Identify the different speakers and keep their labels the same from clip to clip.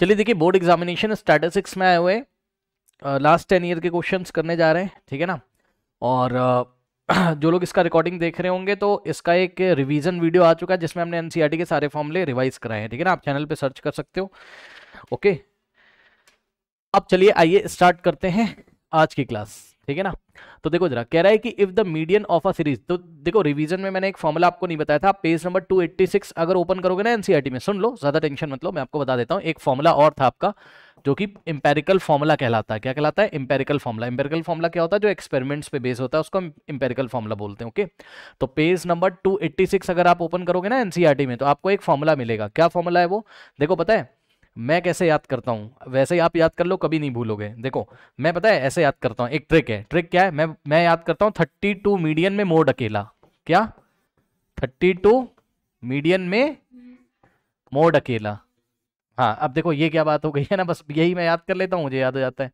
Speaker 1: चलिए देखिए board examination statistics में आए हुए लास्ट टेन ईयर के क्वेश्चन करने जा रहे हैं ठीक है ना और जो लोग इसका रिकॉर्डिंग देख रहे होंगे तो इसका एक रिवीजन वीडियो आ चुका है जिसमें हमने एनसीईआरटी e के सारे फॉर्मले रिवाइज कराए हैं ठीक है ना आप चैनल पे सर्च कर सकते हो ओके अब चलिए आइए स्टार्ट करते हैं आज की क्लास ठीक है ना तो देखो जरा कह रहा है कि if the median of a series तो देखो रिवीजन में मैंने एक फॉर्मूला आपको नहीं बताया था पेज नंबर 286 अगर ओपन करोगे ना एनसीईआरटी e में सुन लो ज्यादा टेंशन मत लो मैं आपको बता देता हूँ एक फॉर्मूला और था आपका जो कि इंपेरिकल फॉर्मूला कहलाता है क्या कहलाता है इंपेरिकल फॉर्मूला इंपेरिकल फॉर्मूला क्या होता है जो एक्सपेरिमेंट्स पे बेस होता है उसको हम इंपेरिकल फॉर्मूला बोलते हैं ओके तो पेज नंबर 286 अगर आप ओपन करोगे ना एनसीईआरटी e में तो आपको एक फॉर्मूला मिलेगा क्या फॉर्मूला है वो देखो पता है मैं कैसे याद करता हूँ वैसे ही आप याद कर लो कभी नहीं भूलोगे देखो मैं पता है ऐसे याद करता हूँ एक ट्रिक है ट्रिक क्या है मैं मैं याद करता हूँ थर्टी टू मीडियन में मोड अकेला क्या थर्टी टू मीडियन में मोड अकेला हाँ अब देखो ये क्या बात हो गई है ना बस यही मैं याद कर लेता हूँ मुझे याद हो जाता है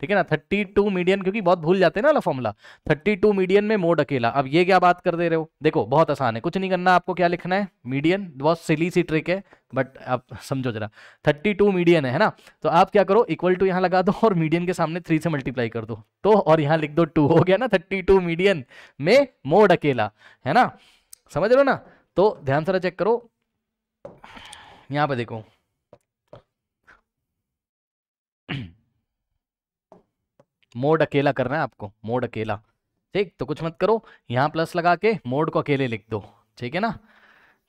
Speaker 1: ठीक है ना थर्टी टू मीडियन क्योंकि बहुत भूल जाते हैं ना फॉर्मला थर्टी टू मीडियन में मोड अकेला अब ये क्या बात कर दे रहे हो देखो बहुत आसान है कुछ नहीं करना आपको क्या लिखना है मीडियन बहुत सिली सी ट्रिक है बट आप समझो जरा थर्टी टू मीडियन है ना तो आप क्या करो इक्वल टू यहाँ लगा दो और मीडियन के सामने थ्री से मल्टीप्लाई कर दो तो और यहाँ लिख दो टू हो गया ना थर्टी टू मीडियन में मोड अकेला है ना समझ रहे हो ना तो ध्यान से चेक करो यहाँ पे देखो मोड अकेला करना है आपको मोड अकेला ठीक तो कुछ मत करो यहाँ प्लस लगा के मोड को अकेले लिख दो ठीक है ना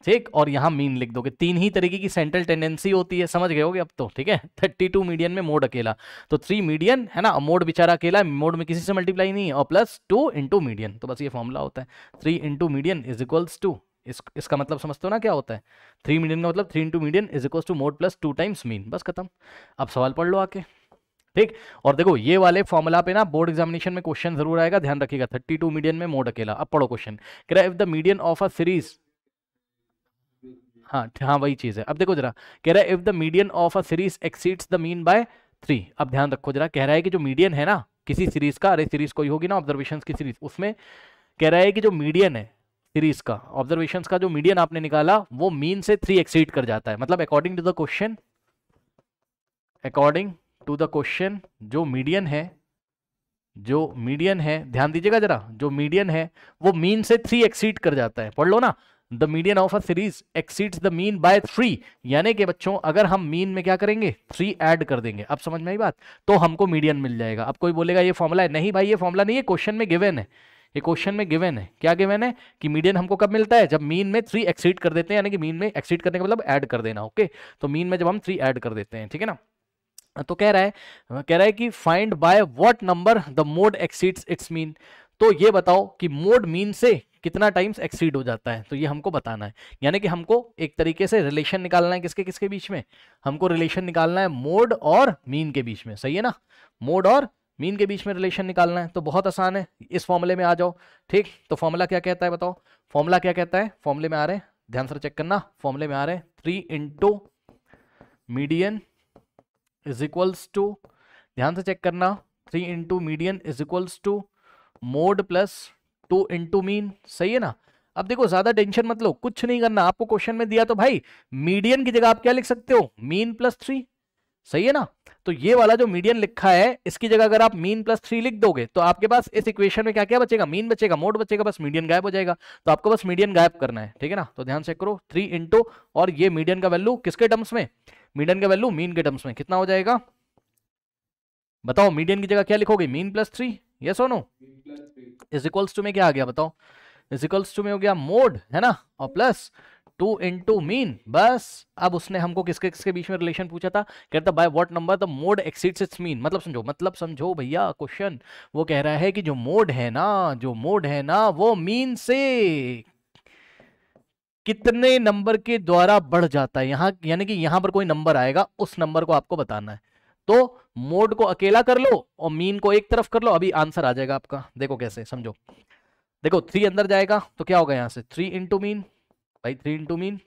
Speaker 1: ठीक और यहाँ मीन लिख कि तीन ही तरीके की सेंट्रल टेंडेंसी होती है समझ गए होगे अब तो ठीक है थर्टी टू मीडियन में मोड अकेला तो थ्री मीडियन है ना मोड बेचारा अकेला मोड में किसी से मल्टीप्लाई नहीं है और प्लस टू इंटू मीडियन तो बस ये फॉर्मूला होता है three into median is equals to इस इसका मतलब समझते हो ना क्या होता है थ्री मीडियन का मतलब three into median is equals to mode plus two times mean बस खत्म अब सवाल पढ़ लो आके ठीक और देखो ये वाले फॉर्मुला पे ना बोर्ड एग्जामिनेशन में क्वेश्चन जरूर आएगा ध्यान रखिएगा थर्टी टू मीडियन में मोड अकेला अब पढ़ो क्वेश्चन कह if the median of a series हाँ हाँ वही चीज है अब देखो जरा कह रहा है if the median of a series exceeds the mean by three अब ध्यान रखो जरा कह रहा है कि जो मीडियन है ना किसी सीरीज का अरे सीरीज कोई होगी ना ऑब्जर्वेशन की सीरीज उसमें कह रहा है कि जो मीडियन है सीरीज का ऑब्जर्वेशन का जो मीडियन आपने निकाला वो मीन से थ्री एक्सीड कर जाता है मतलब according to the question according to the question जो मीडियन है जो मीडियन है ध्यान दीजिएगा जरा जो मीडियन है वो मीन से थ्री एक्सीड कर जाता है पढ़ लो ना the median of a series exceeds the mean by three यानी कि बच्चों अगर हम मीन में क्या करेंगे थ्री ऐड कर देंगे अब समझ में आई बात तो हमको मीडियन मिल जाएगा अब कोई बोलेगा ये फॉर्मूला है नहीं भाई ये फॉर्मूला नहीं है क्वेश्चन में गिवन है ये क्वेश्चन में गिवन है क्या गिवन है कि मीडियन हमको कब मिलता है जब मीन में थ्री एक्सीड कर देते हैं यानी कि मीन में एक्सीड करने का मतलब ऐड कर देना ओके तो मीन में जब हम थ्री ऐड कर देते हैं ठीक है ना तो कह रहा है कह रहा है कि find by what number the mode exceeds its mean तो ये बताओ कि मोड मीन से कितना टाइम्स एक्सीड हो जाता है तो ये हमको बताना है यानी कि हमको एक तरीके से रिलेशन निकालना है किसके किसके बीच में हमको रिलेशन निकालना है मोड और मीन के बीच में सही है ना मोड और मीन के बीच में रिलेशन निकालना है तो बहुत आसान है इस फॉर्मूले में आ जाओ ठीक तो फॉर्मूला क्या कहता है बताओ फॉर्मूला क्या कहता है फॉर्मूले में आ रहे हैं ध्यान से चेक करना फॉर्मूले में आ रहे हैं three into median is equals to ध्यान से चेक करना three into median is equals to mode plus two into mean सही है ना अब देखो ज्यादा टेंशन मत लो कुछ नहीं करना आपको क्वेश्चन में दिया तो भाई मीडियन की जगह आप क्या लिख सकते हो मीन प्लस थ्री सही है ना तो ये वाला जो मीडियन लिखा है इसकी जगह अगर आप मीन प्लस थ्री लिख दोगे तो आपके पास इस इक्वेशन में क्या क्या बचेगा मीन बचेगा मोड बचेगा बस मीडियन गायब हो जाएगा तो आपको बस मीडियन गायब करना है ठीक है ना तो ध्यान से करो थ्री इंटू और ये मीडियन का वैल्यू किसके टर्म्स में मीडियन का वैल्यू मीन के टर्म्स में कितना हो जाएगा बताओ मीडियन की जगह क्या लिखोगे मीन प्लस थ्री ये और नो इज इक्वल्स टू में क्या आ गया बताओ इज इक्वल्स टू में हो गया मोड है ना और प्लस टू इंटू मीन बस अब उसने हमको किसके किसके बीच में रिलेशन पूछा था कहता by what number the mode exceeds its mean मतलब समझो मतलब समझो भैया क्वेश्चन वो कह रहा है कि जो मोड है ना जो मोड है ना वो मीन से कितने नंबर के द्वारा बढ़ जाता है यहां यानी कि यहां पर कोई नंबर आएगा उस नंबर को आपको बताना है तो मोड को अकेला कर लो और मीन को एक तरफ कर लो अभी आंसर आ जाएगा आपका देखो कैसे समझो देखो थ्री अंदर जाएगा तो क्या होगा यहां से थ्री इंटू मीन भाई थ्री इंटू मीन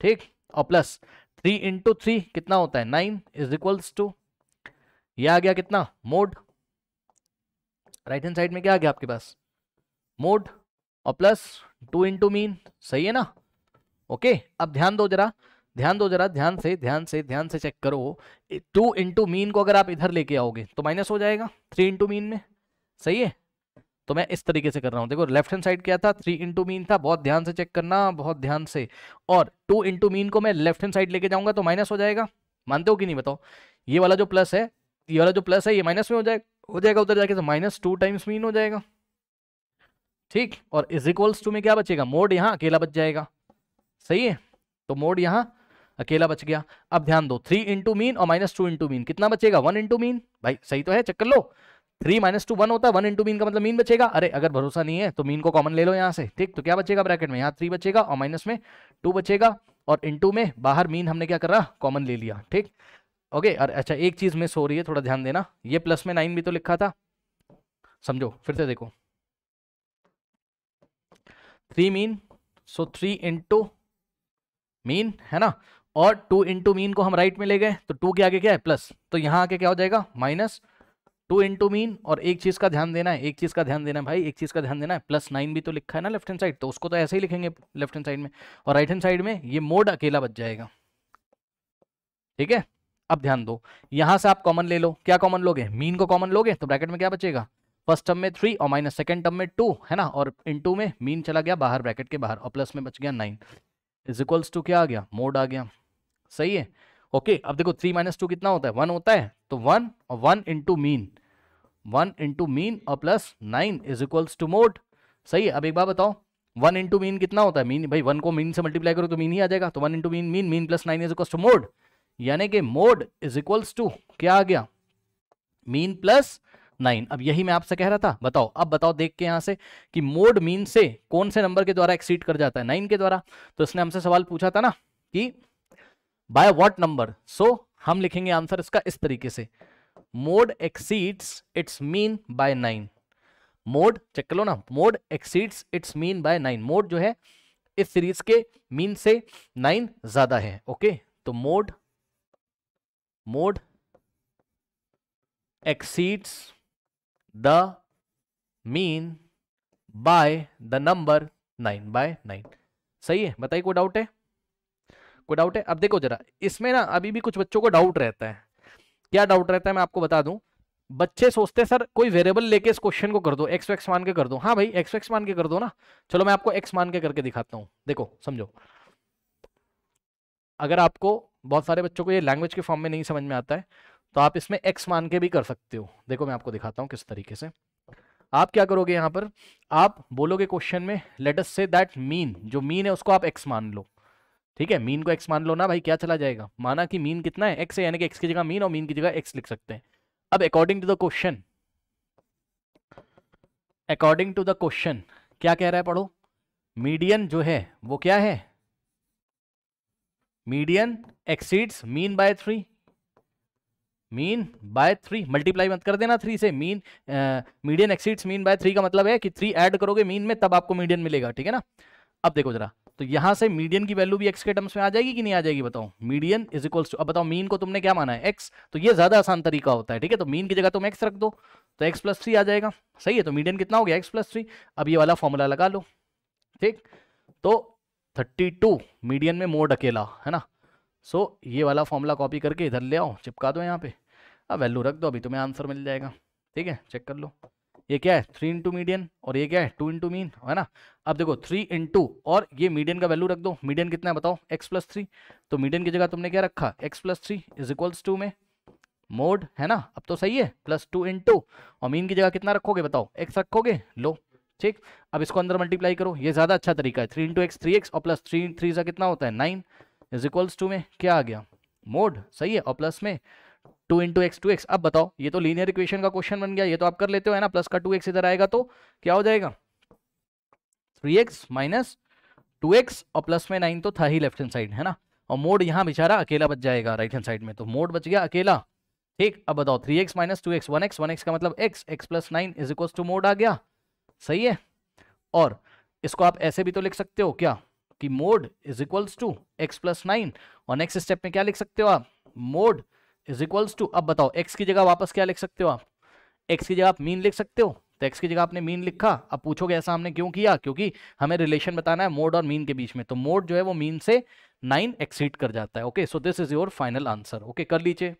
Speaker 1: ठीक और प्लस थ्री इंटू थ्री कितना होता है नाइन इज इक्वल्स टू ये आ गया कितना मोड राइट हैंड साइड में क्या आ गया आपके पास मोड और प्लस टू इंटू मीन सही है ना ओके अब ध्यान दो जरा ध्यान दो जरा ध्यान से ध्यान से ध्यान से चेक करो टू इंटू मीन को अगर आप इधर लेके आओगे तो माइनस हो जाएगा थ्री इंटू मीन में सही है तो मैं इस तरीके से कर रहा हूं देखो लेफ्ट हैंड साइड क्या था थ्री इंटू मीन था बहुत ध्यान से चेक करना बहुत ध्यान से और टू इंटू मीन को मैं लेफ्ट हैंड साइड लेके जाऊंगा तो माइनस हो जाएगा मानते हो कि नहीं बताओ ये वाला जो प्लस है ये वाला जो प्लस है ये माइनस में हो जाएगा हो जाएगा उधर जाके तो माइनस टू टाइम्स मीन हो जाएगा ठीक और इज इक्वल्स टू में क्या बचेगा मोड यहाँ अकेला बच जाएगा सही है तो मोड यहाँ अकेला बच गया अब ध्यान दो थ्री इंटू मीन और माइनस टू इंटू मीन कितना बचेगा वन इंटू मीन भाई सही तो है चेक कर लो थ्री माइनस टू वन होता है वन इंटू मीन का मतलब मीन बचेगा अरे अगर भरोसा नहीं है तो मीन को कॉमन ले लो यहाँ से ठीक तो क्या बचेगा ब्रैकेट में यहाँ थ्री बचेगा और माइनस में टू बचेगा और इंटू में बाहर मीन हमने क्या करा कॉमन ले लिया ठीक ओके और अच्छा एक चीज़ मिस हो रही है थोड़ा ध्यान देना ये प्लस में नाइन भी तो लिखा था समझो फिर से देखो three mean so three into mean है ना और टू इंटू मीन को हम राइट में ले गए तो टू के आगे क्या है प्लस तो यहाँ आके क्या हो जाएगा माइनस टू इंटू मीन और एक चीज़ का ध्यान देना है एक चीज़ का ध्यान देना है भाई एक चीज़ का ध्यान देना है प्लस नाइन भी तो लिखा है ना लेफ्ट हैंड साइड तो उसको तो ऐसे ही लिखेंगे लेफ्ट हैंड साइड में और राइट हैंड साइड में ये मोड अकेला बच जाएगा ठीक है अब ध्यान दो यहां से आप कॉमन ले लो क्या कॉमन लोगे मीन को कॉमन लोगे तो ब्रैकेट में क्या बचेगा फर्स्ट टर्म में थ्री और माइनस सेकेंड टर्म में टू है ना और इन टू में मीन चला गया बाहर ब्रैकेट के बाहर और प्लस में बच गया नाइन इज इक्वल्स टू क्या आ गया मोड आ गया सही है ओके अब देखो थ्री माइनस टू कितना होता है वन होता है तो वन और one into mean one into mean और plus nine is equals to mode सही है अब एक बार बताओ वन इंटू मीन कितना होता है मीन भाई वन को मीन से मल्टीप्लाई करो तो मीन ही आ जाएगा तो one into mean mean mean plus nine is equals to mode यानी कि मोड इज इक्वल्स टू क्या आ गया मीन प्लस नाइन अब यही मैं आपसे कह रहा था बताओ अब बताओ देख के यहाँ से कि मोड मीन से कौन से नंबर के द्वारा एक्सीड कर जाता है नाइन के द्वारा तो इसने हमसे सवाल पूछा था ना कि बाय वॉट नंबर सो हम लिखेंगे आंसर इसका इस तरीके से mode exceeds its mean by nine mode check कर लो ना mode exceeds its mean by nine mode जो है इस सीरीज के मीन से नाइन ज्यादा है ओके तो mode mode exceeds the mean by the number nine by nine सही है बताइए कोई डाउट है कोई डाउट है अब देखो जरा इसमें ना अभी भी कुछ बच्चों को डाउट रहता है क्या डाउट रहता है मैं आपको बता दूं बच्चे सोचते हैं सर कोई वेरिएबल लेके इस क्वेश्चन को कर दो एक्स एक्स मान के कर दो हाँ भाई एक्स वैक्स मान के कर दो ना चलो मैं आपको एक्स मान के करके दिखाता हूँ देखो समझो अगर आपको बहुत सारे बच्चों को ये लैंग्वेज के फॉर्म में नहीं समझ में आता है तो आप इसमें एक्स मान के भी कर सकते हो देखो मैं आपको दिखाता हूँ किस तरीके से आप क्या करोगे यहाँ पर आप बोलोगे क्वेश्चन में लेटस से दैट मीन जो मीन है उसको आप एक्स मान लो ठीक है मीन को एक्स मान लो ना भाई क्या चला जाएगा माना कि मीन कितना है एक्स है यानी कि एक्स की जगह मीन और मीन की जगह एक्स लिख सकते हैं अब according to the question according to the question क्या कह रहा है पढ़ो मीडियन जो है वो क्या है median exceeds mean by three mean by three multiply मत कर देना थ्री से mean median exceeds mean by three का मतलब है कि थ्री ऐड करोगे मीन में तब आपको मीडियन मिलेगा ठीक है ना अब देखो जरा तो यहां से मीडियन की वैल्यू भी एक्स के टर्म्स में आ जाएगी कि नहीं आ जाएगी बताओ मीडियन इज इक्वल्स टू अब बताओ मीन को तुमने क्या माना है एक्स तो ये ज्यादा आसान तरीका होता है ठीक है तो मीन की जगह तुम एक्स रख दो तो एक्स प्लस थ्री आ जाएगा सही है तो मीडियन कितना हो गया एक्स प्लस थ्री अब ये वाला फॉर्मूला लगा लो ठीक तो थर्टी टू मीडियन में मोड अकेला है ना सो so, ये वाला फॉर्मूला कॉपी करके इधर ले आओ चिपका दो यहाँ पे अब वैल्यू रख दो अभी तुम्हें आंसर मिल जाएगा ठीक है चेक कर लो ये क्या है थ्री इंटू मीडियन और ये क्या है टू इंटू मीन है ना अब देखो थ्री इंटू और ये मीडियन का वैल्यू रख दो मीडियन कितना है बताओ एक्स प्लस थ्री तो मीडियन की जगह तुमने क्या रखा X plus three is equals to में मोड है ना अब तो सही है प्लस टू इंटू और मीन की जगह कितना रखोगे बताओ एक्स रखोगे लो ठीक अब इसको अंदर मल्टीप्लाई करो ये ज़्यादा अच्छा तरीका है three into X three X और प्लस थ्री थ्री सा कितना होता है नाइन इज इक्वल्स टू में क्या आ गया मोड सही है और प्लस में two into X two X अब बताओ ये तो लीनियर इक्वेशन का क्वेश्चन बन गया ये तो आप कर लेते हो है ना प्लस का टू एक्स इधर आएगा तो क्या हो जाएगा three X minus two X और प्लस में नाइन तो था ही लेफ्ट हैंड साइड है ना और मोड यहाँ बेचारा अकेला बच जाएगा राइट हैंड साइड में तो मोड बच गया अकेला ठीक अब बताओ three X minus two X one X one X का मतलब X X plus nine is equals to mode आ गया सही है और इसको आप ऐसे भी तो लिख सकते हो क्या कि mode is equals to X plus nine और नेक्स्ट स्टेप में क्या लिख सकते हो आप मोड इज इक्वल्स टू अब बताओ एक्स की जगह वापस क्या लिख सकते हो आप एक्स की जगह आप मीन लिख सकते हो तो एक्स की जगह आपने मीन लिखा अब पूछोगे ऐसा हमने क्यों किया क्योंकि हमें रिलेशन बताना है मोड और मीन के बीच में तो मोड जो है वो मीन से नाइन एक्सीड कर जाता है okay so this is your final answer okay कर लीजिए